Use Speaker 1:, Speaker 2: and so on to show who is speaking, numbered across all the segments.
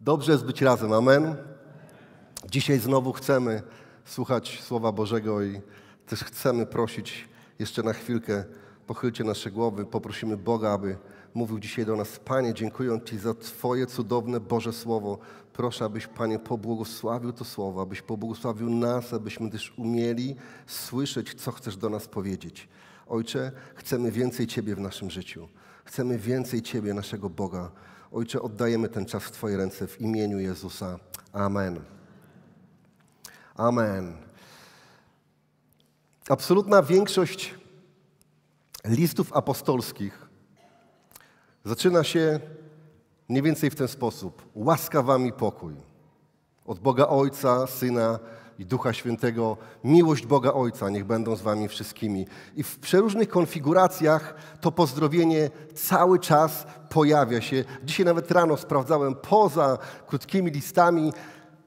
Speaker 1: Dobrze jest być razem, amen. Dzisiaj znowu chcemy słuchać Słowa Bożego i też chcemy prosić jeszcze na chwilkę, pochylcie nasze głowy, poprosimy Boga, aby mówił dzisiaj do nas. Panie, dziękuję Ci za Twoje cudowne Boże Słowo. Proszę, abyś, Panie, pobłogosławił to Słowo, abyś pobłogosławił nas, abyśmy też umieli słyszeć, co chcesz do nas powiedzieć. Ojcze, chcemy więcej Ciebie w naszym życiu. Chcemy więcej Ciebie, naszego Boga. Ojcze, oddajemy ten czas w Twoje ręce w imieniu Jezusa. Amen. Amen. Absolutna większość listów apostolskich zaczyna się mniej więcej w ten sposób. Łaska wami pokój. Od Boga Ojca, Syna i Ducha Świętego, miłość Boga Ojca niech będą z wami wszystkimi. I w przeróżnych konfiguracjach to pozdrowienie cały czas pojawia się. Dzisiaj nawet rano sprawdzałem poza krótkimi listami,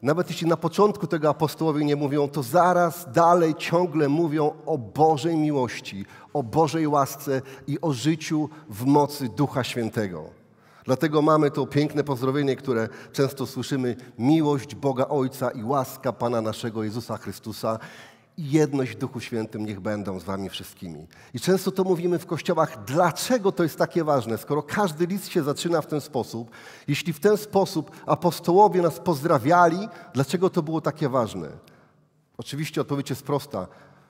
Speaker 1: nawet jeśli na początku tego apostołowie nie mówią, to zaraz dalej ciągle mówią o Bożej miłości, o Bożej łasce i o życiu w mocy Ducha Świętego. Dlatego mamy to piękne pozdrowienie, które często słyszymy: miłość Boga Ojca i łaska Pana naszego Jezusa Chrystusa i jedność w Duchu Świętym niech będą z wami wszystkimi. I często to mówimy w kościołach, dlaczego to jest takie ważne, skoro każdy list się zaczyna w ten sposób, jeśli w ten sposób apostołowie nas pozdrawiali, dlaczego to było takie ważne? Oczywiście odpowiedź jest prosta,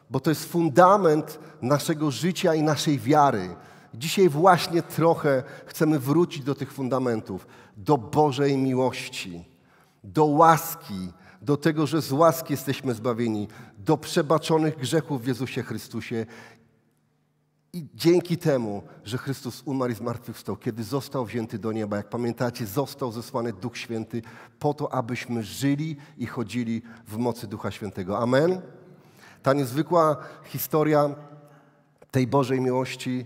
Speaker 1: bo to jest fundament naszego życia i naszej wiary. Dzisiaj właśnie trochę chcemy wrócić do tych fundamentów, do Bożej miłości, do łaski, do tego, że z łaski jesteśmy zbawieni, do przebaczonych grzechów w Jezusie Chrystusie. I dzięki temu, że Chrystus umarł i zmartwychwstał, kiedy został wzięty do nieba, jak pamiętacie, został zesłany Duch Święty po to, abyśmy żyli i chodzili w mocy Ducha Świętego. Amen. Ta niezwykła historia tej Bożej miłości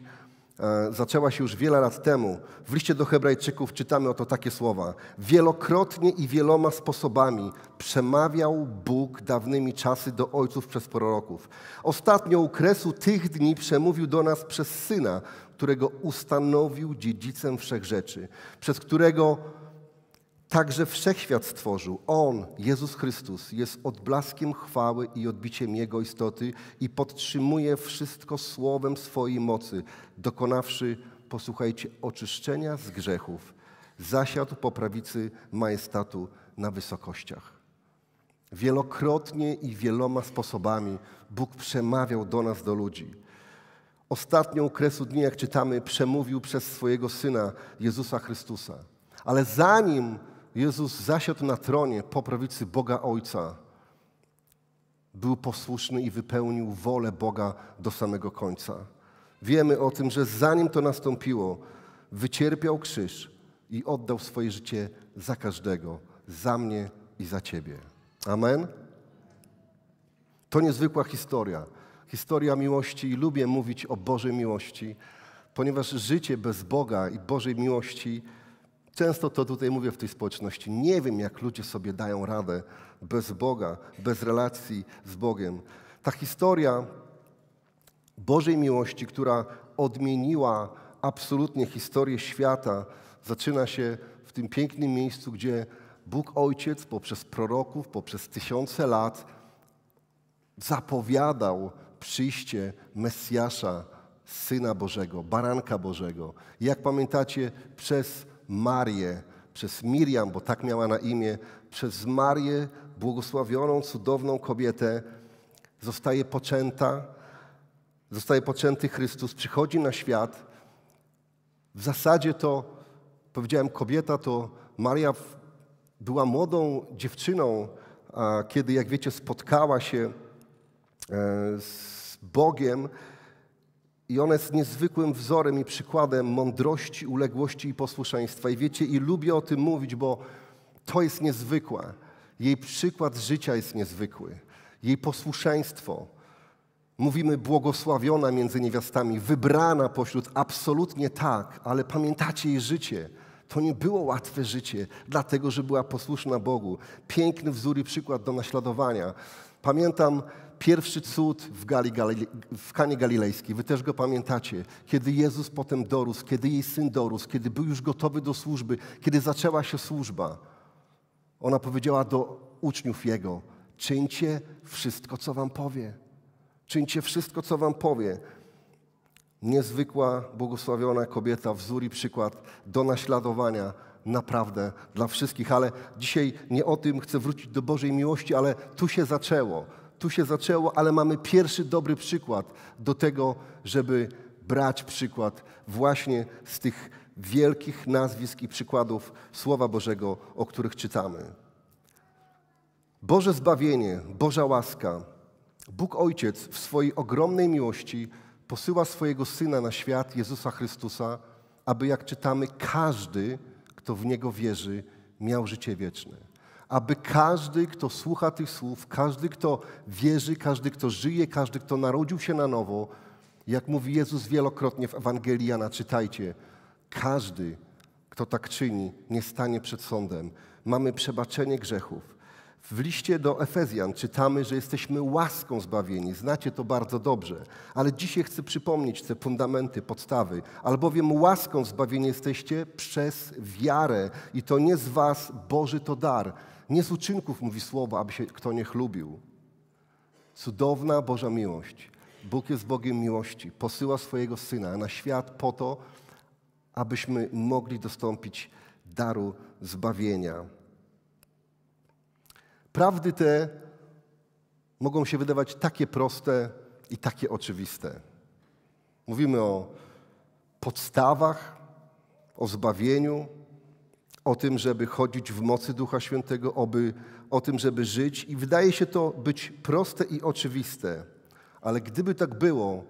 Speaker 1: E, zaczęła się już wiele lat temu. W liście do Hebrajczyków czytamy oto takie słowa. Wielokrotnie i wieloma sposobami przemawiał Bóg dawnymi czasy do ojców przez proroków. Ostatnio u kresu tych dni przemówił do nas przez Syna, którego ustanowił dziedzicem wszech rzeczy, przez którego Także wszechświat stworzył. On, Jezus Chrystus, jest odblaskiem chwały i odbiciem Jego istoty i podtrzymuje wszystko słowem swojej mocy, dokonawszy, posłuchajcie, oczyszczenia z grzechów. Zasiadł po prawicy majestatu na wysokościach. Wielokrotnie i wieloma sposobami Bóg przemawiał do nas, do ludzi. Ostatnią kresu dni, jak czytamy, przemówił przez swojego Syna, Jezusa Chrystusa. Ale zanim Jezus zasiadł na tronie po prawicy Boga Ojca, był posłuszny i wypełnił wolę Boga do samego końca. Wiemy o tym, że zanim to nastąpiło, wycierpiał krzyż i oddał swoje życie za każdego, za mnie i za ciebie. Amen? To niezwykła historia. Historia miłości i lubię mówić o Bożej miłości, ponieważ życie bez Boga i Bożej miłości Często to tutaj mówię w tej społeczności. Nie wiem, jak ludzie sobie dają radę bez Boga, bez relacji z Bogiem. Ta historia Bożej miłości, która odmieniła absolutnie historię świata, zaczyna się w tym pięknym miejscu, gdzie Bóg Ojciec poprzez proroków, poprzez tysiące lat zapowiadał przyjście Mesjasza, Syna Bożego, Baranka Bożego. Jak pamiętacie, przez Marię, przez Miriam, bo tak miała na imię, przez Marię, błogosławioną, cudowną kobietę, zostaje poczęta, zostaje poczęty Chrystus, przychodzi na świat. W zasadzie to, powiedziałem, kobieta to Maria była młodą dziewczyną, kiedy, jak wiecie, spotkała się e, z Bogiem i ona jest niezwykłym wzorem i przykładem mądrości, uległości i posłuszeństwa. I wiecie, i lubię o tym mówić, bo to jest niezwykłe. Jej przykład życia jest niezwykły. Jej posłuszeństwo. Mówimy błogosławiona między niewiastami, wybrana pośród, absolutnie tak, ale pamiętacie jej życie. To nie było łatwe życie, dlatego że była posłuszna Bogu. Piękny wzór i przykład do naśladowania. Pamiętam, Pierwszy cud w, Gali, w Kanie Galilejskiej, wy też go pamiętacie, kiedy Jezus potem dorósł, kiedy jej syn dorósł, kiedy był już gotowy do służby, kiedy zaczęła się służba. Ona powiedziała do uczniów Jego, czyńcie wszystko, co wam powie. Czyńcie wszystko, co wam powie. Niezwykła, błogosławiona kobieta, wzór i przykład do naśladowania naprawdę dla wszystkich, ale dzisiaj nie o tym chcę wrócić do Bożej miłości, ale tu się zaczęło tu się zaczęło, ale mamy pierwszy dobry przykład do tego, żeby brać przykład właśnie z tych wielkich nazwisk i przykładów Słowa Bożego, o których czytamy. Boże zbawienie, Boża łaska. Bóg Ojciec w swojej ogromnej miłości posyła swojego Syna na świat, Jezusa Chrystusa, aby, jak czytamy, każdy, kto w Niego wierzy, miał życie wieczne aby każdy, kto słucha tych słów, każdy, kto wierzy, każdy, kto żyje, każdy, kto narodził się na nowo, jak mówi Jezus wielokrotnie w Ewangelii Jana, czytajcie, każdy, kto tak czyni, nie stanie przed sądem. Mamy przebaczenie grzechów. W liście do Efezjan czytamy, że jesteśmy łaską zbawieni. Znacie to bardzo dobrze, ale dzisiaj chcę przypomnieć te fundamenty, podstawy. Albowiem łaską zbawieni jesteście przez wiarę i to nie z was, Boży to dar. Nie z uczynków mówi słowo, aby się kto nie chlubił. Cudowna Boża miłość. Bóg jest Bogiem miłości. Posyła swojego Syna na świat po to, abyśmy mogli dostąpić daru zbawienia. Prawdy te mogą się wydawać takie proste i takie oczywiste. Mówimy o podstawach, o zbawieniu, o tym, żeby chodzić w mocy Ducha Świętego, oby, o tym, żeby żyć. I wydaje się to być proste i oczywiste, ale gdyby tak było,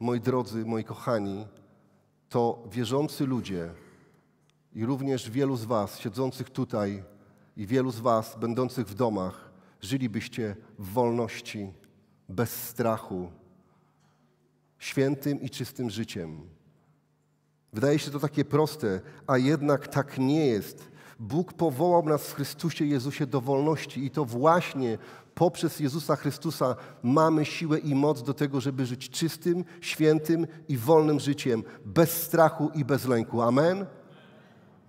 Speaker 1: moi drodzy, moi kochani, to wierzący ludzie i również wielu z Was siedzących tutaj i wielu z Was będących w domach, żylibyście w wolności, bez strachu, świętym i czystym życiem. Wydaje się to takie proste, a jednak tak nie jest. Bóg powołał nas w Chrystusie Jezusie do wolności i to właśnie poprzez Jezusa Chrystusa mamy siłę i moc do tego, żeby żyć czystym, świętym i wolnym życiem, bez strachu i bez lęku. Amen?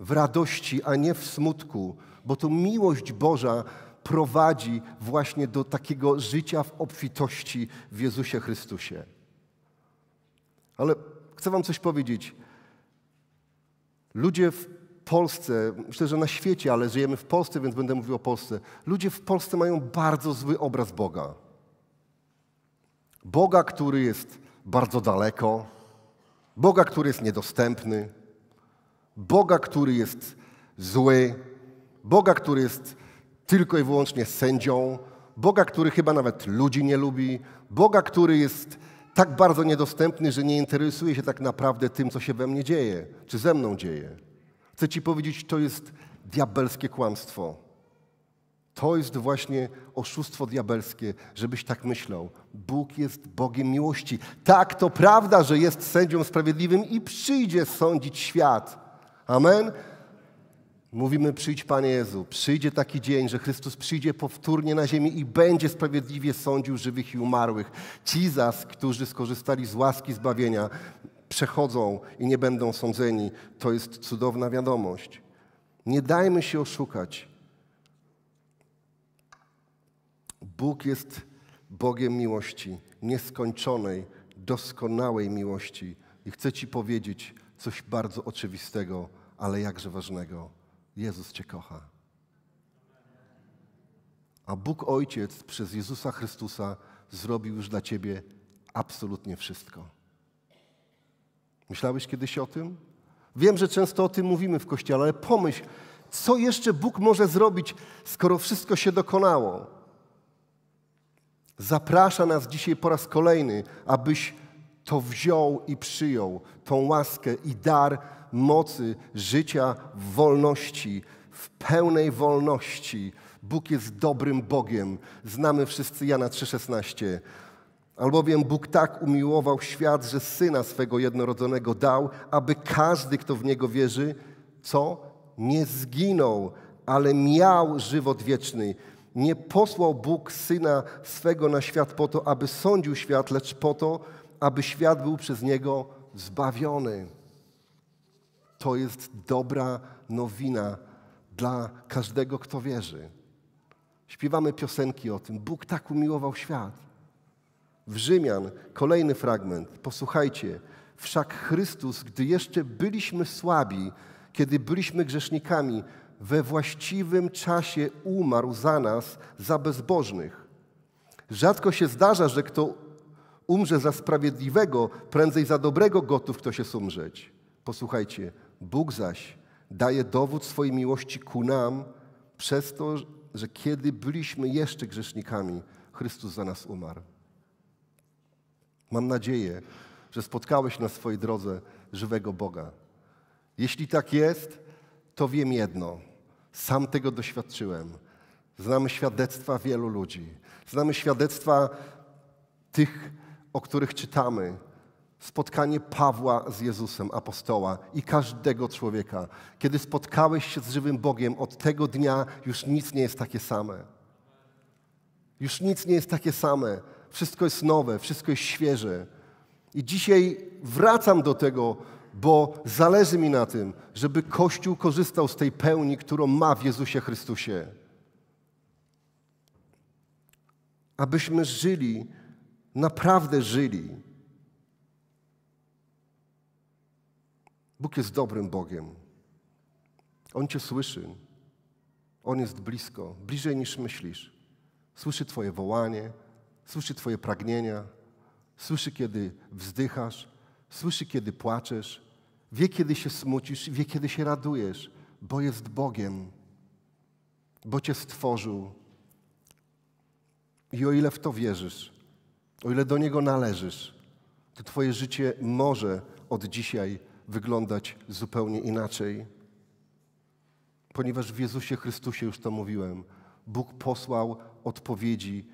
Speaker 1: W radości, a nie w smutku, bo to miłość Boża prowadzi właśnie do takiego życia w obfitości w Jezusie Chrystusie. Ale chcę Wam coś powiedzieć. Ludzie w Polsce, myślę, że na świecie, ale żyjemy w Polsce, więc będę mówił o Polsce. Ludzie w Polsce mają bardzo zły obraz Boga. Boga, który jest bardzo daleko, Boga, który jest niedostępny, Boga, który jest zły, Boga, który jest tylko i wyłącznie sędzią, Boga, który chyba nawet ludzi nie lubi, Boga, który jest tak bardzo niedostępny, że nie interesuje się tak naprawdę tym, co się we mnie dzieje, czy ze mną dzieje. Chcę Ci powiedzieć, to jest diabelskie kłamstwo. To jest właśnie oszustwo diabelskie, żebyś tak myślał. Bóg jest Bogiem miłości. Tak, to prawda, że jest sędzią sprawiedliwym i przyjdzie sądzić świat. Amen. Mówimy, przyjdź Panie Jezu, przyjdzie taki dzień, że Chrystus przyjdzie powtórnie na ziemię i będzie sprawiedliwie sądził żywych i umarłych. Ci którzy skorzystali z łaski zbawienia, przechodzą i nie będą sądzeni. To jest cudowna wiadomość. Nie dajmy się oszukać. Bóg jest Bogiem miłości, nieskończonej, doskonałej miłości. I chcę Ci powiedzieć coś bardzo oczywistego, ale jakże ważnego Jezus Cię kocha. A Bóg Ojciec przez Jezusa Chrystusa zrobił już dla Ciebie absolutnie wszystko. Myślałeś kiedyś o tym? Wiem, że często o tym mówimy w kościele, ale pomyśl, co jeszcze Bóg może zrobić, skoro wszystko się dokonało. Zaprasza nas dzisiaj po raz kolejny, abyś to wziął i przyjął, tą łaskę i dar mocy życia w wolności, w pełnej wolności. Bóg jest dobrym Bogiem. Znamy wszyscy Jana 3,16. Albowiem Bóg tak umiłował świat, że syna swego jednorodzonego dał, aby każdy, kto w niego wierzy, co? Nie zginął, ale miał żywot wieczny. Nie posłał Bóg syna swego na świat po to, aby sądził świat, lecz po to, aby świat był przez niego zbawiony. To jest dobra nowina dla każdego, kto wierzy. Śpiewamy piosenki o tym. Bóg tak umiłował świat. W Rzymian kolejny fragment. Posłuchajcie. Wszak Chrystus, gdy jeszcze byliśmy słabi, kiedy byliśmy grzesznikami, we właściwym czasie umarł za nas, za bezbożnych. Rzadko się zdarza, że kto umrze za sprawiedliwego, prędzej za dobrego gotów ktoś się umrzeć. Posłuchajcie, Bóg zaś daje dowód swojej miłości ku nam przez to, że kiedy byliśmy jeszcze grzesznikami, Chrystus za nas umarł. Mam nadzieję, że spotkałeś na swojej drodze żywego Boga. Jeśli tak jest, to wiem jedno. Sam tego doświadczyłem. Znamy świadectwa wielu ludzi. Znamy świadectwa tych, o których czytamy, spotkanie Pawła z Jezusem, apostoła i każdego człowieka. Kiedy spotkałeś się z żywym Bogiem, od tego dnia już nic nie jest takie same. Już nic nie jest takie same. Wszystko jest nowe, wszystko jest świeże. I dzisiaj wracam do tego, bo zależy mi na tym, żeby Kościół korzystał z tej pełni, którą ma w Jezusie Chrystusie. Abyśmy żyli, naprawdę żyli Bóg jest dobrym Bogiem. On Cię słyszy. On jest blisko, bliżej niż myślisz. Słyszy Twoje wołanie, słyszy Twoje pragnienia, słyszy, kiedy wzdychasz, słyszy, kiedy płaczesz, wie, kiedy się smucisz, wie, kiedy się radujesz, bo jest Bogiem, bo Cię stworzył. I o ile w to wierzysz, o ile do Niego należysz, to Twoje życie może od dzisiaj wyglądać zupełnie inaczej. Ponieważ w Jezusie Chrystusie już to mówiłem, Bóg posłał odpowiedzi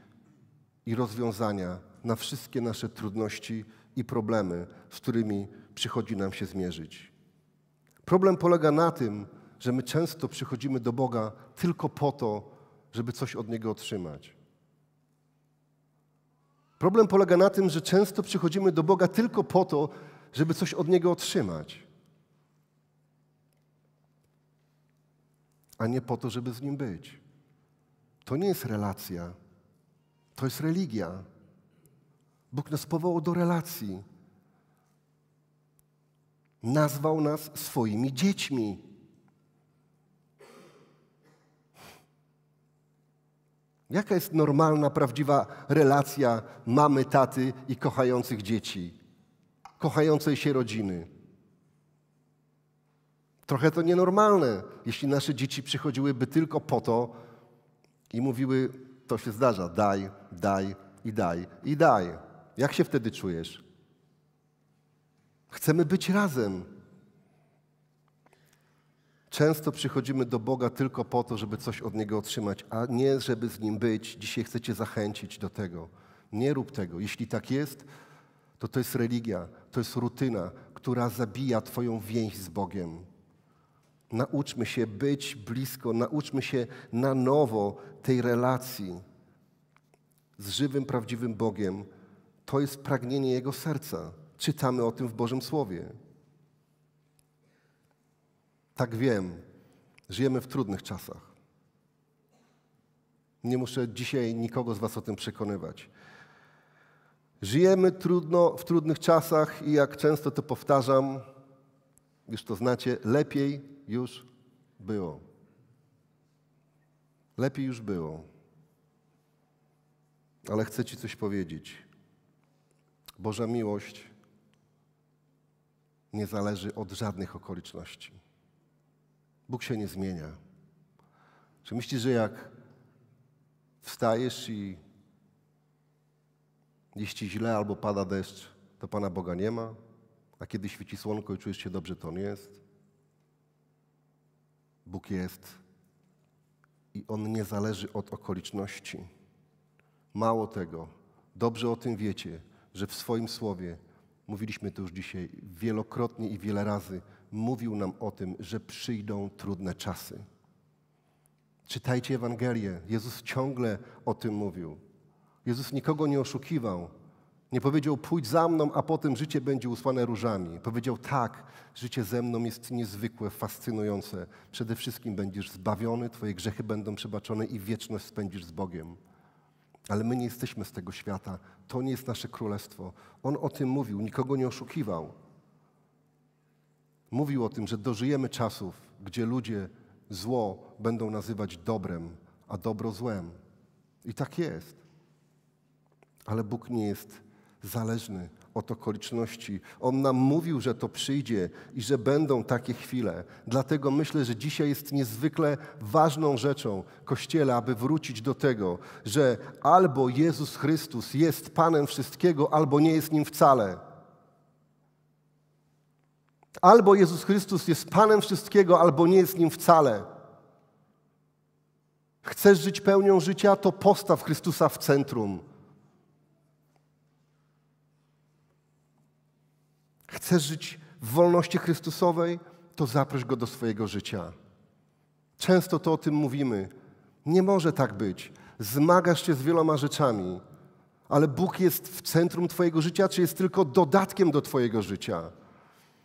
Speaker 1: i rozwiązania na wszystkie nasze trudności i problemy, z którymi przychodzi nam się zmierzyć. Problem polega na tym, że my często przychodzimy do Boga tylko po to, żeby coś od Niego otrzymać. Problem polega na tym, że często przychodzimy do Boga tylko po to, żeby coś od Niego otrzymać, a nie po to, żeby z Nim być. To nie jest relacja, to jest religia. Bóg nas powołał do relacji. Nazwał nas swoimi dziećmi. Jaka jest normalna, prawdziwa relacja mamy, taty i kochających dzieci? kochającej się rodziny. Trochę to nienormalne, jeśli nasze dzieci przychodziłyby tylko po to i mówiły, to się zdarza, daj, daj i daj i daj. Jak się wtedy czujesz? Chcemy być razem. Często przychodzimy do Boga tylko po to, żeby coś od Niego otrzymać, a nie żeby z Nim być. Dzisiaj chcecie zachęcić do tego. Nie rób tego. Jeśli tak jest, to to jest religia, to jest rutyna, która zabija Twoją więź z Bogiem. Nauczmy się być blisko, nauczmy się na nowo tej relacji z żywym, prawdziwym Bogiem. To jest pragnienie Jego serca. Czytamy o tym w Bożym Słowie. Tak wiem, żyjemy w trudnych czasach. Nie muszę dzisiaj nikogo z Was o tym przekonywać. Żyjemy trudno, w trudnych czasach i jak często to powtarzam, już to znacie, lepiej już było. Lepiej już było. Ale chcę Ci coś powiedzieć. Boża miłość nie zależy od żadnych okoliczności. Bóg się nie zmienia. Czy myślisz, że jak wstajesz i jeśli źle albo pada deszcz, to Pana Boga nie ma, a kiedy świeci słonko i czujesz się dobrze, to On jest. Bóg jest i On nie zależy od okoliczności. Mało tego, dobrze o tym wiecie, że w swoim słowie, mówiliśmy to już dzisiaj wielokrotnie i wiele razy, mówił nam o tym, że przyjdą trudne czasy. Czytajcie Ewangelię. Jezus ciągle o tym mówił. Jezus nikogo nie oszukiwał. Nie powiedział, pójdź za mną, a potem życie będzie usłane różami. Powiedział, tak, życie ze mną jest niezwykłe, fascynujące. Przede wszystkim będziesz zbawiony, twoje grzechy będą przebaczone i wieczność spędzisz z Bogiem. Ale my nie jesteśmy z tego świata. To nie jest nasze królestwo. On o tym mówił, nikogo nie oszukiwał. Mówił o tym, że dożyjemy czasów, gdzie ludzie zło będą nazywać dobrem, a dobro złem. I tak jest. Ale Bóg nie jest zależny od okoliczności. On nam mówił, że to przyjdzie i że będą takie chwile. Dlatego myślę, że dzisiaj jest niezwykle ważną rzeczą Kościele, aby wrócić do tego, że albo Jezus Chrystus jest Panem wszystkiego, albo nie jest Nim wcale. Albo Jezus Chrystus jest Panem wszystkiego, albo nie jest Nim wcale. Chcesz żyć pełnią życia, to postaw Chrystusa w centrum. Chcesz żyć w wolności Chrystusowej? To zaproś Go do swojego życia. Często to o tym mówimy. Nie może tak być. Zmagasz się z wieloma rzeczami, ale Bóg jest w centrum Twojego życia, czy jest tylko dodatkiem do Twojego życia?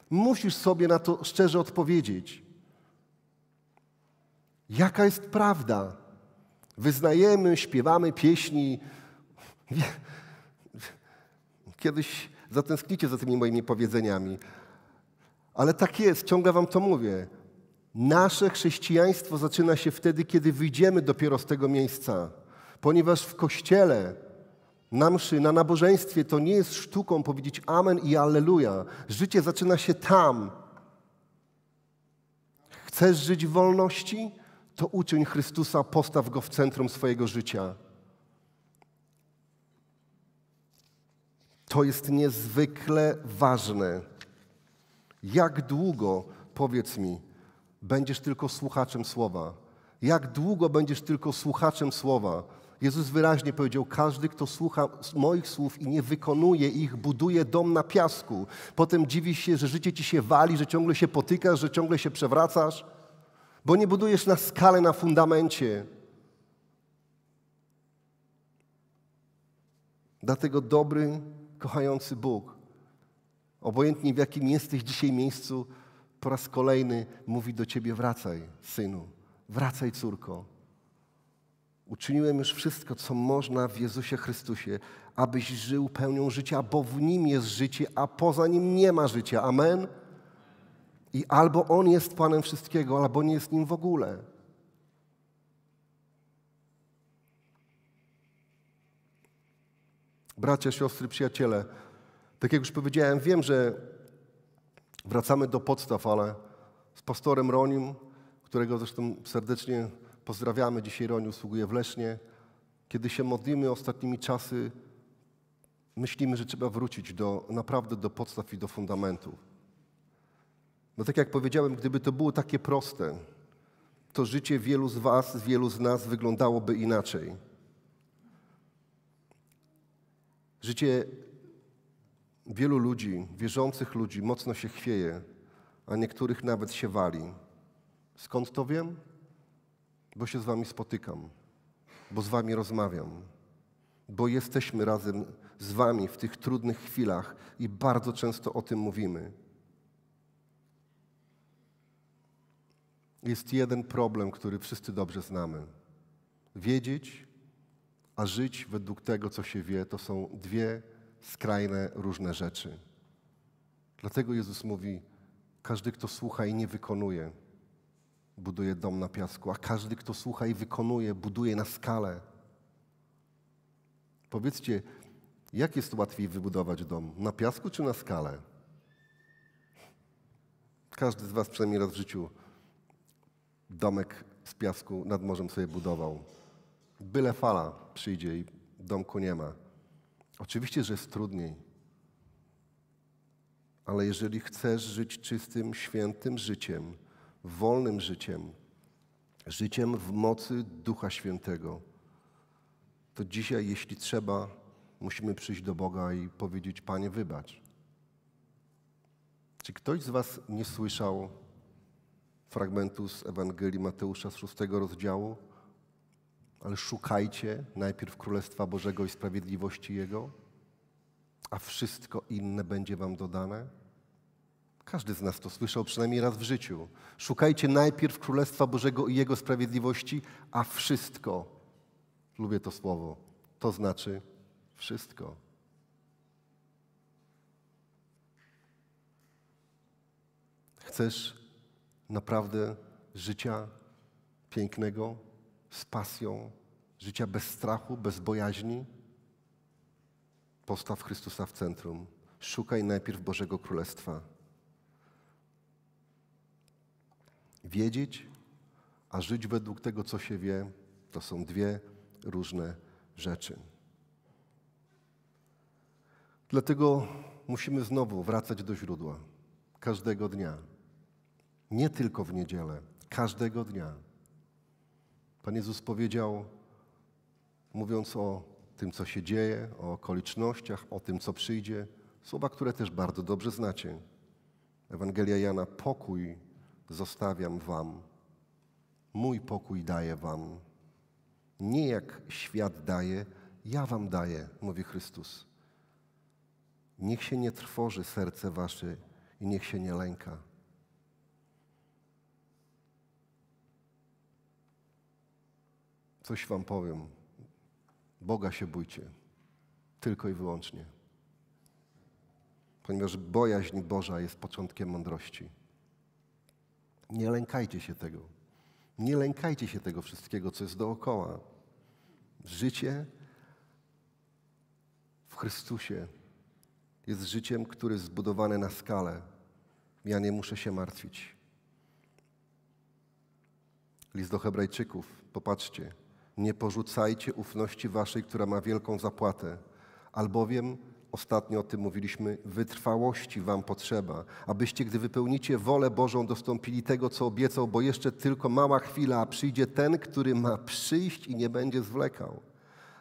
Speaker 1: Musisz sobie na to szczerze odpowiedzieć. Jaka jest prawda? Wyznajemy, śpiewamy pieśni. Kiedyś Zatęsknicie za tymi moimi powiedzeniami. Ale tak jest, ciągle wam to mówię. Nasze chrześcijaństwo zaczyna się wtedy, kiedy wyjdziemy dopiero z tego miejsca, ponieważ w kościele, na mszy, na nabożeństwie to nie jest sztuką powiedzieć Amen i Alleluja. Życie zaczyna się tam. Chcesz żyć w wolności? To uczyń Chrystusa, postaw go w centrum swojego życia. To jest niezwykle ważne. Jak długo, powiedz mi, będziesz tylko słuchaczem słowa? Jak długo będziesz tylko słuchaczem słowa? Jezus wyraźnie powiedział: Każdy, kto słucha moich słów i nie wykonuje ich, buduje dom na piasku. Potem dziwi się, że życie ci się wali, że ciągle się potykasz, że ciągle się przewracasz, bo nie budujesz na skale, na fundamencie. Dlatego dobry kochający Bóg, obojętnie w jakim jesteś dzisiaj miejscu, po raz kolejny mówi do ciebie: wracaj, synu, wracaj, córko. Uczyniłem już wszystko, co można w Jezusie Chrystusie, abyś żył pełnią życia, bo w nim jest życie, a poza nim nie ma życia. Amen. I albo On jest Panem wszystkiego, albo nie jest Nim w ogóle. Bracia, siostry, przyjaciele, tak jak już powiedziałem, wiem, że wracamy do podstaw, ale z pastorem Ronim, którego zresztą serdecznie pozdrawiamy, dzisiaj Roniu usługuje w Lesznie, kiedy się modlimy ostatnimi czasy, myślimy, że trzeba wrócić do, naprawdę do podstaw i do fundamentów. No tak jak powiedziałem, gdyby to było takie proste, to życie wielu z Was, wielu z nas wyglądałoby inaczej. Życie wielu ludzi, wierzących ludzi, mocno się chwieje, a niektórych nawet się wali. Skąd to wiem? Bo się z Wami spotykam, bo z Wami rozmawiam, bo jesteśmy razem z Wami w tych trudnych chwilach i bardzo często o tym mówimy. Jest jeden problem, który wszyscy dobrze znamy. Wiedzieć, a żyć według tego, co się wie, to są dwie skrajne różne rzeczy. Dlatego Jezus mówi: Każdy, kto słucha i nie wykonuje, buduje dom na piasku, a każdy, kto słucha i wykonuje, buduje na skalę. Powiedzcie, jak jest łatwiej wybudować dom? Na piasku czy na skalę? Każdy z Was przynajmniej raz w życiu domek z piasku nad morzem sobie budował. Byle fala przyjdzie i domku nie ma. Oczywiście, że jest trudniej. Ale jeżeli chcesz żyć czystym, świętym życiem, wolnym życiem, życiem w mocy Ducha Świętego, to dzisiaj, jeśli trzeba, musimy przyjść do Boga i powiedzieć: Panie, wybacz. Czy ktoś z Was nie słyszał fragmentu z Ewangelii Mateusza z szóstego rozdziału? ale szukajcie najpierw Królestwa Bożego i sprawiedliwości Jego, a wszystko inne będzie Wam dodane. Każdy z nas to słyszał przynajmniej raz w życiu. Szukajcie najpierw Królestwa Bożego i Jego sprawiedliwości, a wszystko, lubię to słowo, to znaczy wszystko. Chcesz naprawdę życia pięknego, z pasją, życia bez strachu, bez bojaźni. Postaw Chrystusa w centrum. Szukaj najpierw Bożego Królestwa. Wiedzieć, a żyć według tego, co się wie, to są dwie różne rzeczy. Dlatego musimy znowu wracać do źródła każdego dnia. Nie tylko w niedzielę, każdego dnia. Pan Jezus powiedział, mówiąc o tym, co się dzieje, o okolicznościach, o tym, co przyjdzie, słowa, które też bardzo dobrze znacie. Ewangelia Jana: Pokój zostawiam Wam, mój pokój daję Wam. Nie jak świat daje, ja Wam daję, mówi Chrystus. Niech się nie trwoży serce Wasze i niech się nie lęka. coś wam powiem. Boga się bójcie. Tylko i wyłącznie. Ponieważ bojaźń Boża jest początkiem mądrości. Nie lękajcie się tego. Nie lękajcie się tego wszystkiego, co jest dookoła. Życie w Chrystusie jest życiem, które jest zbudowane na skalę. Ja nie muszę się martwić. List do Hebrajczyków, popatrzcie, nie porzucajcie ufności waszej, która ma wielką zapłatę, albowiem Ostatnio o tym mówiliśmy, wytrwałości wam potrzeba, abyście, gdy wypełnicie wolę Bożą, dostąpili tego, co obiecał, bo jeszcze tylko mała chwila, a przyjdzie ten, który ma przyjść i nie będzie zwlekał.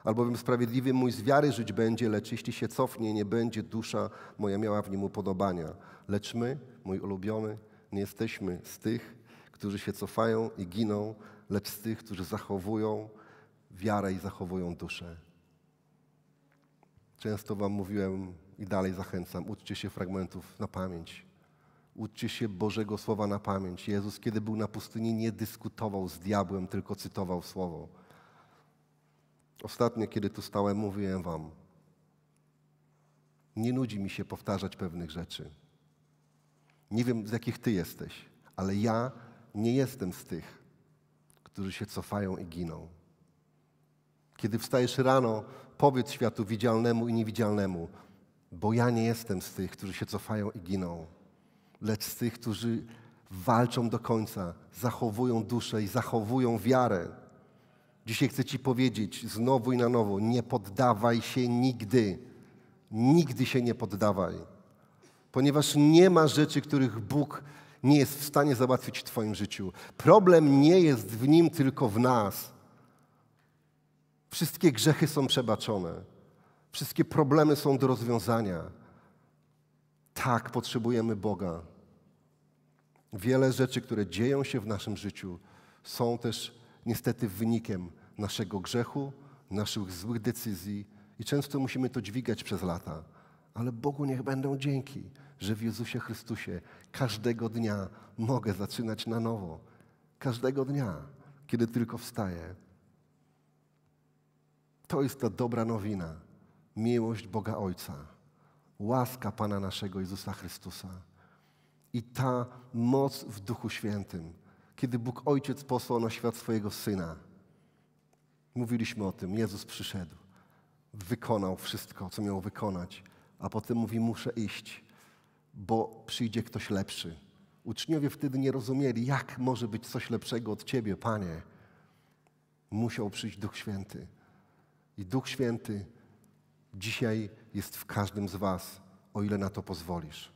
Speaker 1: Albowiem sprawiedliwy mój z wiary żyć będzie, lecz jeśli się cofnie, nie będzie dusza moja miała w nim upodobania. Lecz my, mój ulubiony, nie jesteśmy z tych, którzy się cofają i giną, lecz z tych, którzy zachowują wiarę i zachowują duszę. Często Wam mówiłem i dalej zachęcam, uczcie się fragmentów na pamięć. Uczcie się Bożego Słowa na pamięć. Jezus, kiedy był na pustyni, nie dyskutował z diabłem, tylko cytował Słowo. Ostatnio, kiedy tu stałem, mówiłem Wam, nie nudzi mi się powtarzać pewnych rzeczy. Nie wiem, z jakich Ty jesteś, ale ja nie jestem z tych, którzy się cofają i giną. Kiedy wstajesz rano, powiedz światu widzialnemu i niewidzialnemu, bo ja nie jestem z tych, którzy się cofają i giną, lecz z tych, którzy walczą do końca, zachowują duszę i zachowują wiarę. Dzisiaj chcę Ci powiedzieć znowu i na nowo: nie poddawaj się nigdy. Nigdy się nie poddawaj, ponieważ nie ma rzeczy, których Bóg nie jest w stanie załatwić w Twoim życiu. Problem nie jest w Nim, tylko w nas. Wszystkie grzechy są przebaczone. Wszystkie problemy są do rozwiązania. Tak, potrzebujemy Boga. Wiele rzeczy, które dzieją się w naszym życiu, są też niestety wynikiem naszego grzechu, naszych złych decyzji i często musimy to dźwigać przez lata. Ale Bogu niech będą dzięki, że w Jezusie Chrystusie każdego dnia mogę zaczynać na nowo. Każdego dnia, kiedy tylko wstaję. To jest ta dobra nowina. Miłość Boga Ojca, łaska Pana naszego Jezusa Chrystusa i ta moc w Duchu Świętym, kiedy Bóg Ojciec posłał na świat swojego Syna. Mówiliśmy o tym, Jezus przyszedł, wykonał wszystko, co miał wykonać, a potem mówi: Muszę iść, bo przyjdzie ktoś lepszy. Uczniowie wtedy nie rozumieli, jak może być coś lepszego od Ciebie, Panie. Musiał przyjść Duch Święty. I Duch Święty dzisiaj jest w każdym z Was, o ile na to pozwolisz.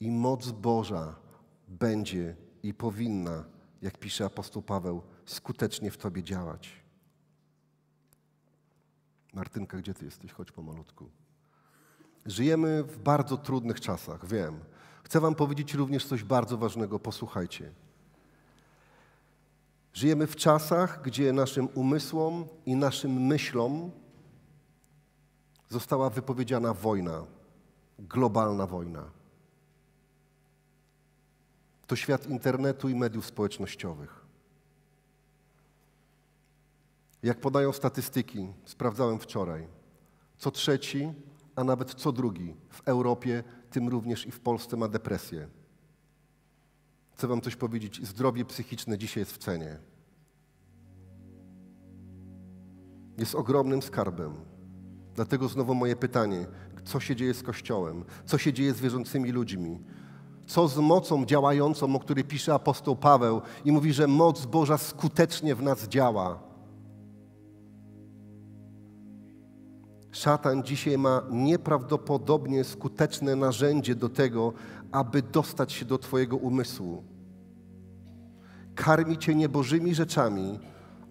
Speaker 1: I moc Boża będzie i powinna, jak pisze apostoł Paweł, skutecznie w Tobie działać. Martynka, gdzie Ty jesteś? Chodź po malutku. Żyjemy w bardzo trudnych czasach, wiem. Chcę Wam powiedzieć również coś bardzo ważnego. Posłuchajcie. Żyjemy w czasach, gdzie naszym umysłom i naszym myślom została wypowiedziana wojna, globalna wojna. To świat internetu i mediów społecznościowych. Jak podają statystyki, sprawdzałem wczoraj, co trzeci, a nawet co drugi w Europie, tym również i w Polsce ma depresję Chcę Wam coś powiedzieć. Zdrowie psychiczne dzisiaj jest w cenie. Jest ogromnym skarbem. Dlatego znowu moje pytanie: co się dzieje z Kościołem? Co się dzieje z wierzącymi ludźmi? Co z mocą działającą, o której pisze apostoł Paweł i mówi, że moc Boża skutecznie w nas działa? Szatan dzisiaj ma nieprawdopodobnie skuteczne narzędzie do tego, aby dostać się do Twojego umysłu. Karmi Cię niebożymi rzeczami,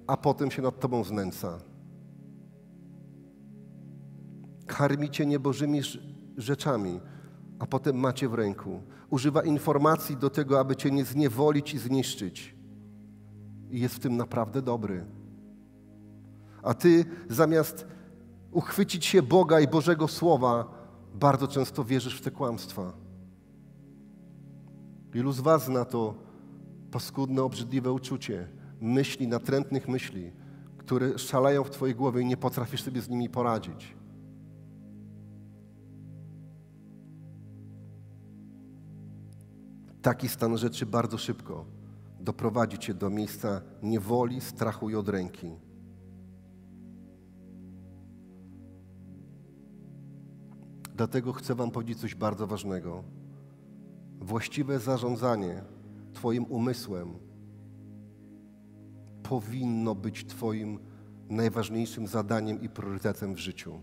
Speaker 1: a potem się nad Tobą znęca. Karmi Cię niebożymi rzeczami, a potem macie w ręku. Używa informacji do tego, aby Cię nie zniewolić i zniszczyć. I jest w tym naprawdę dobry. A Ty zamiast uchwycić się Boga i Bożego Słowa, bardzo często wierzysz w te kłamstwa. Ilu z Was zna to paskudne, obrzydliwe uczucie, myśli, natrętnych myśli, które szaleją w Twojej głowie i nie potrafisz sobie z nimi poradzić? Taki stan rzeczy bardzo szybko doprowadzi Cię do miejsca niewoli, strachu i odręki. Dlatego chcę Wam powiedzieć coś bardzo ważnego. Właściwe zarządzanie Twoim umysłem powinno być Twoim najważniejszym zadaniem i priorytetem w życiu.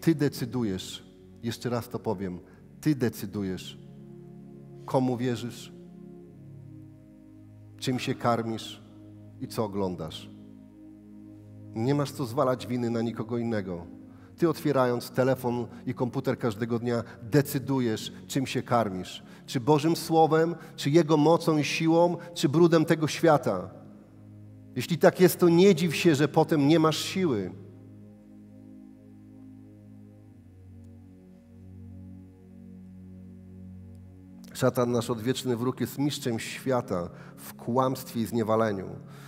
Speaker 1: Ty decydujesz, jeszcze raz to powiem, Ty decydujesz, komu wierzysz, czym się karmisz i co oglądasz. Nie masz co zwalać winy na nikogo innego. Ty otwierając telefon i komputer każdego dnia decydujesz, czym się karmisz. Czy Bożym Słowem, czy Jego mocą i siłą, czy brudem tego świata. Jeśli tak jest, to nie dziw się, że potem nie masz siły. Szatan, nasz odwieczny wróg, jest mistrzem świata w kłamstwie i zniewaleniu.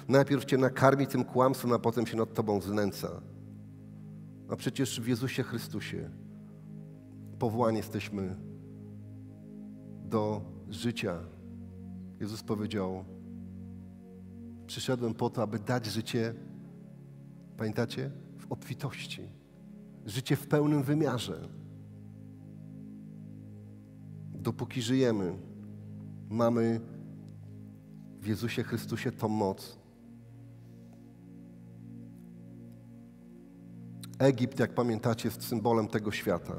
Speaker 1: Najpierw cię nakarmi tym kłamstwem, a potem się nad tobą znęca. A przecież w Jezusie Chrystusie powołani jesteśmy do życia. Jezus powiedział: Przyszedłem po to, aby dać życie, pamiętacie, w obfitości, życie w pełnym wymiarze. Dopóki żyjemy, mamy w Jezusie Chrystusie tą moc, Egipt, jak pamiętacie, jest symbolem tego świata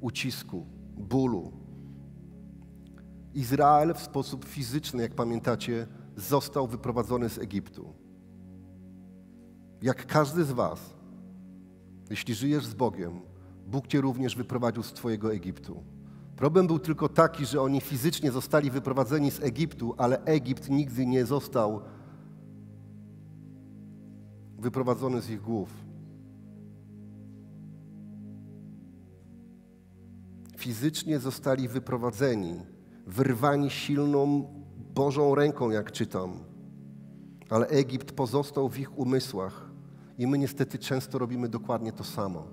Speaker 1: ucisku, bólu. Izrael w sposób fizyczny, jak pamiętacie, został wyprowadzony z Egiptu. Jak każdy z Was, jeśli żyjesz z Bogiem, Bóg Cię również wyprowadził z Twojego Egiptu. Problem był tylko taki, że oni fizycznie zostali wyprowadzeni z Egiptu, ale Egipt nigdy nie został wyprowadzony z ich głów. fizycznie zostali wyprowadzeni, wyrwani silną Bożą ręką, jak czytam. Ale Egipt pozostał w ich umysłach i my niestety często robimy dokładnie to samo.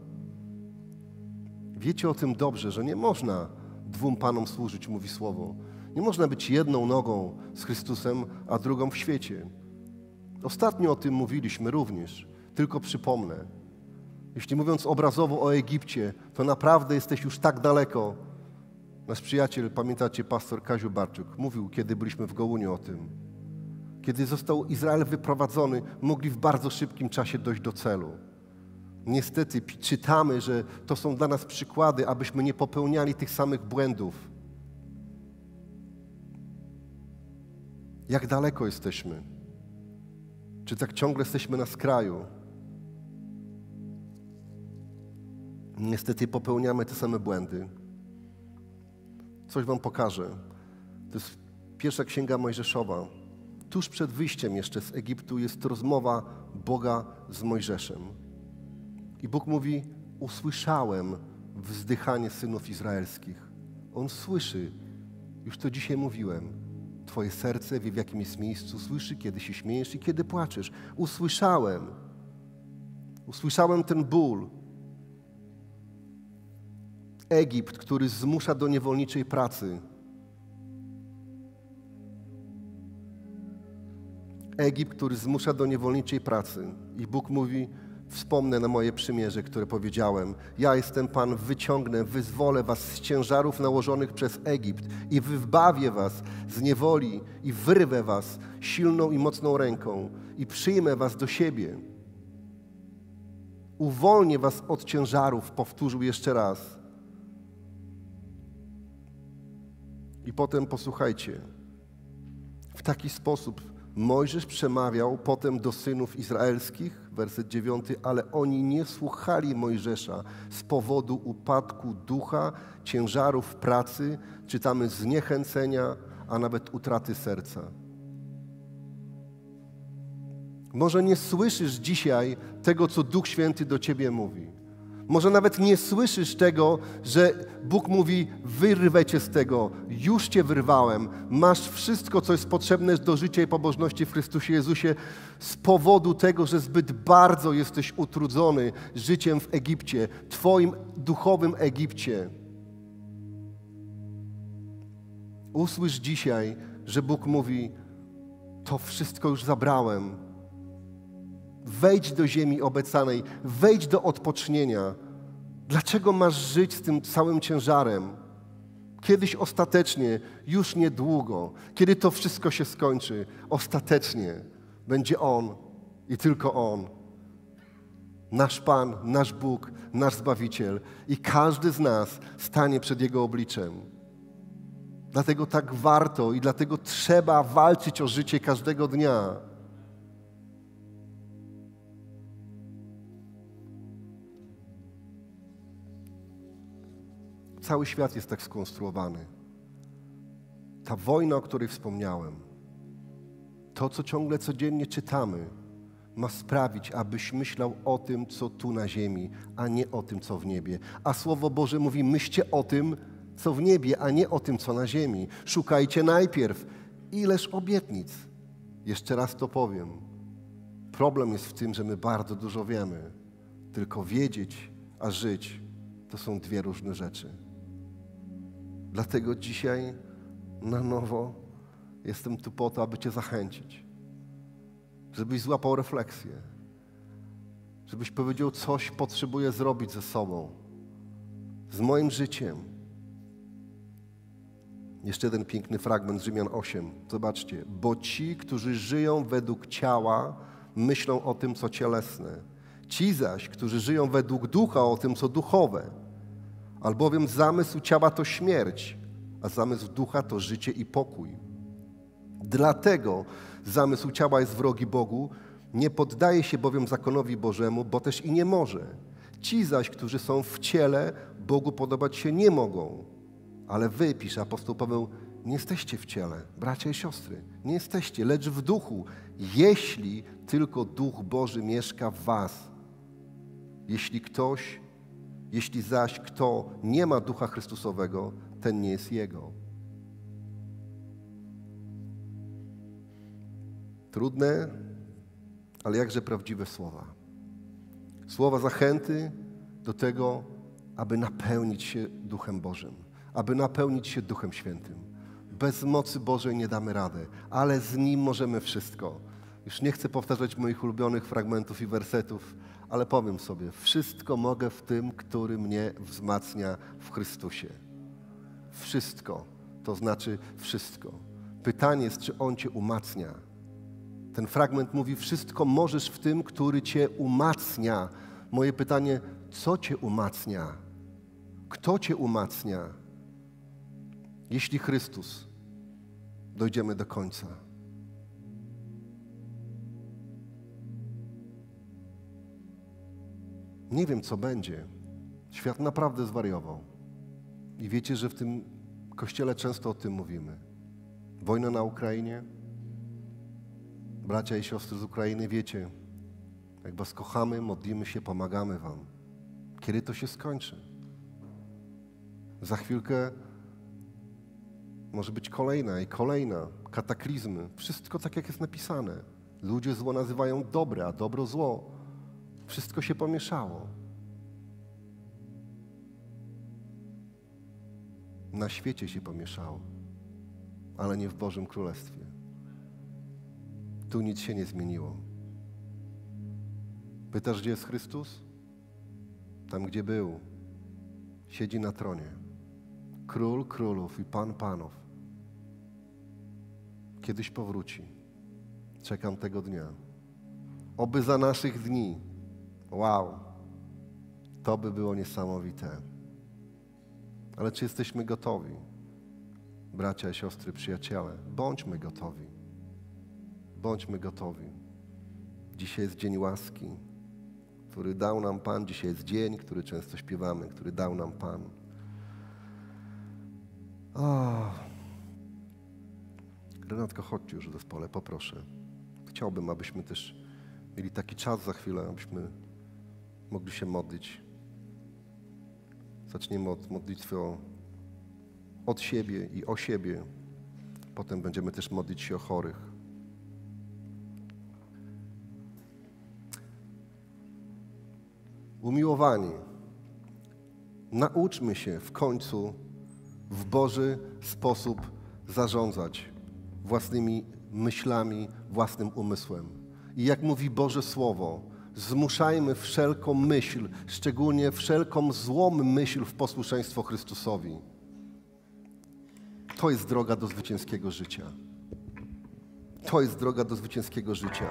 Speaker 1: Wiecie o tym dobrze, że nie można dwóm panom służyć, mówi słowo. Nie można być jedną nogą z Chrystusem, a drugą w świecie. Ostatnio o tym mówiliśmy również, tylko przypomnę. Jeśli mówiąc obrazowo o Egipcie, to naprawdę jesteś już tak daleko. Nasz przyjaciel, pamiętacie, pastor Kaziu Barczyk, mówił, kiedy byliśmy w Gołuniu o tym. Kiedy został Izrael wyprowadzony, mogli w bardzo szybkim czasie dojść do celu. Niestety czytamy, że to są dla nas przykłady, abyśmy nie popełniali tych samych błędów. Jak daleko jesteśmy? Czy tak ciągle jesteśmy na skraju? niestety popełniamy te same błędy. Coś Wam pokażę. To jest pierwsza księga Mojżeszowa. Tuż przed wyjściem jeszcze z Egiptu jest rozmowa Boga z Mojżeszem. I Bóg mówi: Usłyszałem wzdychanie synów izraelskich. On słyszy, już to dzisiaj mówiłem. Twoje serce wie, w jakim jest miejscu, słyszy, kiedy się śmiejesz i kiedy płaczesz. Usłyszałem. Usłyszałem ten ból, Egipt, który zmusza do niewolniczej pracy. Egipt, który zmusza do niewolniczej pracy. I Bóg mówi: Wspomnę na moje przymierze, które powiedziałem. Ja jestem Pan, wyciągnę, wyzwolę was z ciężarów nałożonych przez Egipt i wybawię was z niewoli i wyrwę was silną i mocną ręką i przyjmę was do siebie. Uwolnię was od ciężarów, powtórzył jeszcze raz. I potem posłuchajcie. W taki sposób Mojżesz przemawiał potem do synów izraelskich, werset 9, ale oni nie słuchali Mojżesza z powodu upadku ducha, ciężarów pracy, czytamy zniechęcenia, a nawet utraty serca. Może nie słyszysz dzisiaj tego, co Duch Święty do ciebie mówi. Może nawet nie słyszysz tego, że Bóg mówi: wyrwę cię z tego, już cię wyrwałem. Masz wszystko, co jest potrzebne do życia i pobożności w Chrystusie Jezusie, z powodu tego, że zbyt bardzo jesteś utrudzony życiem w Egipcie, Twoim duchowym Egipcie. Usłysz dzisiaj, że Bóg mówi: To wszystko już zabrałem Wejdź do ziemi obecanej, wejdź do odpocznienia. Dlaczego masz żyć z tym całym ciężarem? Kiedyś ostatecznie, już niedługo, kiedy to wszystko się skończy, ostatecznie będzie On i tylko On. Nasz Pan, nasz Bóg, nasz Zbawiciel i każdy z nas stanie przed Jego obliczem. Dlatego tak warto i dlatego trzeba walczyć o życie każdego dnia Cały świat jest tak skonstruowany. Ta wojna, o której wspomniałem, to, co ciągle codziennie czytamy, ma sprawić, abyś myślał o tym, co tu na ziemi, a nie o tym, co w niebie. A Słowo Boże mówi: myślcie o tym, co w niebie, a nie o tym, co na ziemi. Szukajcie najpierw. Ileż obietnic? Jeszcze raz to powiem. Problem jest w tym, że my bardzo dużo wiemy. Tylko wiedzieć, a żyć to są dwie różne rzeczy. Dlatego dzisiaj na nowo jestem tu po to, aby Cię zachęcić, żebyś złapał refleksję, żebyś powiedział, coś potrzebuję zrobić ze sobą, z moim życiem. Jeszcze jeden piękny fragment z Rzymian 8. Zobaczcie, bo ci, którzy żyją według ciała, myślą o tym, co cielesne. Ci zaś, którzy żyją według ducha, o tym, co duchowe albowiem zamysł ciała to śmierć, a zamysł ducha to życie i pokój. Dlatego zamysł ciała jest wrogi Bogu, nie poddaje się bowiem zakonowi Bożemu, bo też i nie może. Ci zaś, którzy są w ciele, Bogu podobać się nie mogą. Ale wy, pisze apostoł Paweł, nie jesteście w ciele, bracia i siostry, nie jesteście, lecz w duchu, jeśli tylko Duch Boży mieszka w was. Jeśli ktoś jeśli zaś kto nie ma ducha Chrystusowego, ten nie jest jego. Trudne, ale jakże prawdziwe słowa. Słowa zachęty do tego, aby napełnić się Duchem Bożym, aby napełnić się Duchem Świętym. Bez mocy Bożej nie damy rady, ale z Nim możemy wszystko. Już nie chcę powtarzać moich ulubionych fragmentów i wersetów, ale powiem sobie, wszystko mogę w tym, który mnie wzmacnia w Chrystusie. Wszystko, to znaczy wszystko. Pytanie jest, czy On cię umacnia. Ten fragment mówi, wszystko możesz w tym, który cię umacnia. Moje pytanie, co cię umacnia? Kto cię umacnia? Jeśli Chrystus, dojdziemy do końca. Nie wiem, co będzie. Świat naprawdę zwariował. I wiecie, że w tym kościele często o tym mówimy. Wojna na Ukrainie. Bracia i siostry z Ukrainy, wiecie, jak Was kochamy, modlimy się, pomagamy Wam. Kiedy to się skończy? Za chwilkę może być kolejna i kolejna, kataklizmy. Wszystko tak, jak jest napisane. Ludzie zło nazywają dobre, a dobro zło. Wszystko się pomieszało. Na świecie się pomieszało, ale nie w Bożym Królestwie. Tu nic się nie zmieniło. Pytasz, gdzie jest Chrystus? Tam, gdzie był. Siedzi na tronie. Król królów i Pan panów. Kiedyś powróci. Czekam tego dnia. Oby za naszych dni Wow, to by było niesamowite. Ale czy jesteśmy gotowi? Bracia, siostry, przyjaciele, bądźmy gotowi. Bądźmy gotowi. Dzisiaj jest dzień łaski, który dał nam Pan. Dzisiaj jest dzień, który często śpiewamy, który dał nam Pan. Oh. Renatko, chodź już w zespole, poproszę. Chciałbym, abyśmy też mieli taki czas za chwilę, abyśmy mogli się modlić. Zaczniemy od modlitwy o, od siebie i o siebie. Potem będziemy też modlić się o chorych. Umiłowani, nauczmy się w końcu w Boży sposób zarządzać własnymi myślami, własnym umysłem. I jak mówi Boże Słowo, Zmuszajmy wszelką myśl, szczególnie wszelką złą myśl w posłuszeństwo Chrystusowi. To jest droga do zwycięskiego życia. To jest droga do zwycięskiego życia.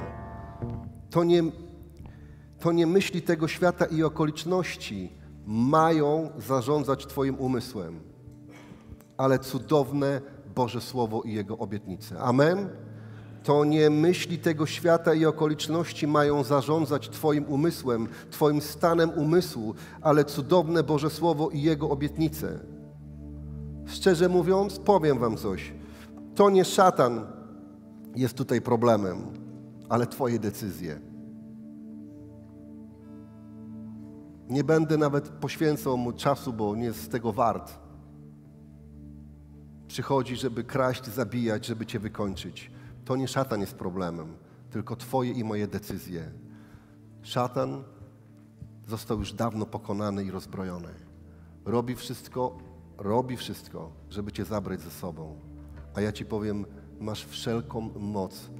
Speaker 1: To nie, to nie myśli tego świata i okoliczności mają zarządzać Twoim umysłem, ale cudowne Boże Słowo i Jego obietnice. Amen. To nie myśli tego świata i okoliczności mają zarządzać Twoim umysłem, Twoim stanem umysłu, ale cudowne Boże Słowo i Jego obietnice. Szczerze mówiąc, powiem Wam coś. To nie szatan jest tutaj problemem, ale Twoje decyzje. Nie będę nawet poświęcał mu czasu, bo nie jest z tego wart. Przychodzi, żeby kraść, zabijać, żeby Cię wykończyć to nie szatan jest problemem, tylko Twoje i moje decyzje. Szatan został już dawno pokonany i rozbrojony. Robi wszystko, robi wszystko, żeby Cię zabrać ze sobą. A ja Ci powiem, masz wszelką moc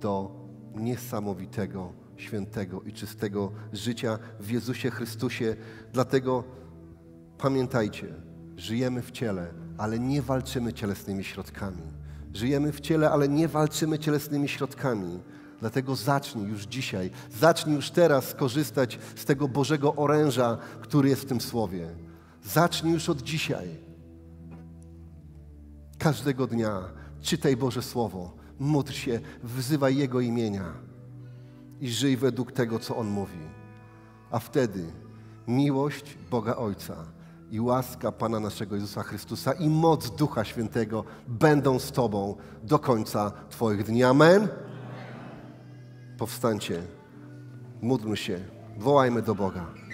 Speaker 1: do niesamowitego, świętego i czystego życia w Jezusie Chrystusie. Dlatego pamiętajcie, żyjemy w ciele, ale nie walczymy cielesnymi środkami Żyjemy w ciele, ale nie walczymy cielesnymi środkami. Dlatego zacznij już dzisiaj, zacznij już teraz korzystać z tego Bożego oręża, który jest w tym słowie. Zacznij już od dzisiaj. Każdego dnia czytaj Boże Słowo, módl się, wzywaj Jego imienia i żyj według tego, co On mówi. A wtedy miłość Boga Ojca i łaska Pana naszego Jezusa Chrystusa i moc Ducha Świętego będą z Tobą do końca Twoich dni. Amen. Powstańcie, módlmy się, wołajmy do Boga.